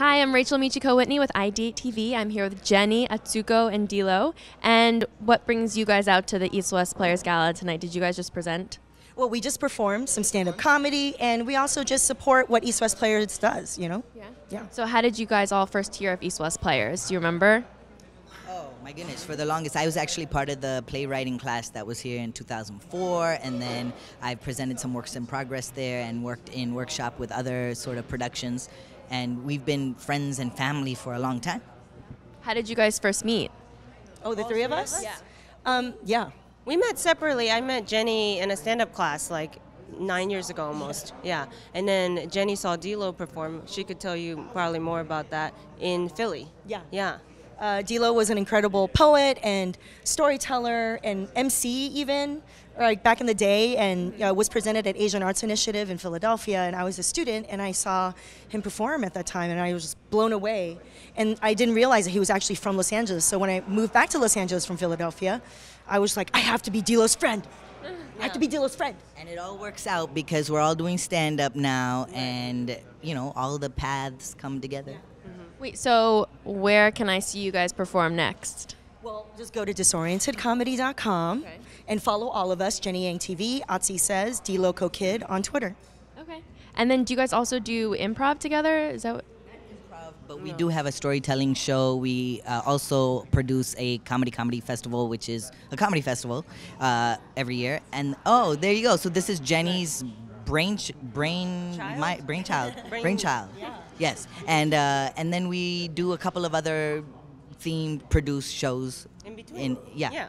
Hi, I'm Rachel Michiko Whitney with ID TV. I'm here with Jenny, Atsuko, and Dilo. And what brings you guys out to the East West Players Gala tonight? Did you guys just present? Well, we just performed some stand-up comedy, and we also just support what East West Players does. You know? Yeah. Yeah. So, how did you guys all first hear of East West Players? Do you remember? Oh my goodness! For the longest, I was actually part of the playwriting class that was here in 2004, and then I presented some works in progress there and worked in workshop with other sort of productions and we've been friends and family for a long time. How did you guys first meet? Oh, the three, of us? Yeah. Um, yeah. We met separately. I met Jenny in a stand up class like nine years ago almost. Yeah. And then Jenny saw D perform. She could tell you probably more about that in Philly. Yeah. Yeah. Uh, Dilo was an incredible poet and storyteller and MC even, like back in the day, and uh, was presented at Asian Arts Initiative in Philadelphia. And I was a student, and I saw him perform at that time, and I was just blown away. And I didn't realize that he was actually from Los Angeles. So when I moved back to Los Angeles from Philadelphia, I was like, I have to be Dilo's friend. I have to be Dilo's friend. And it all works out because we're all doing stand up now, and you know all the paths come together. Yeah. Wait, so where can I see you guys perform next? Well, just go to disorientedcomedy.com okay. and follow all of us Jenny Yang TV, Otzi Says, D Loco Kid on Twitter. Okay. And then do you guys also do improv together? Is that what? but we do have a storytelling show. We uh, also produce a comedy comedy festival, which is a comedy festival uh, every year. And oh, there you go. So this is Jenny's brain brain child? my brainchild brain, brainchild. Yeah. Yes, and uh, and then we do a couple of other themed produced shows in between. In, yeah. yeah.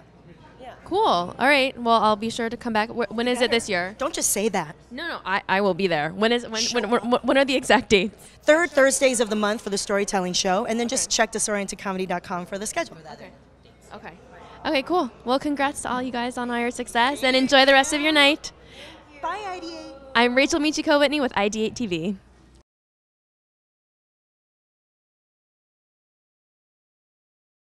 Yeah. Cool. All right. Well, I'll be sure to come back. When is it this year? Don't just say that. No, no. I, I will be there. When is when, when, when, when are the exact dates? Third Thursdays of the month for the storytelling show, and then okay. just check disorientedcomedy.com for the schedule. Okay. Okay. Okay. Cool. Well, congrats to all you guys on all your success, and enjoy the rest of your night. Bye, ID8. I'm Rachel Michiko Whitney with ID8 TV.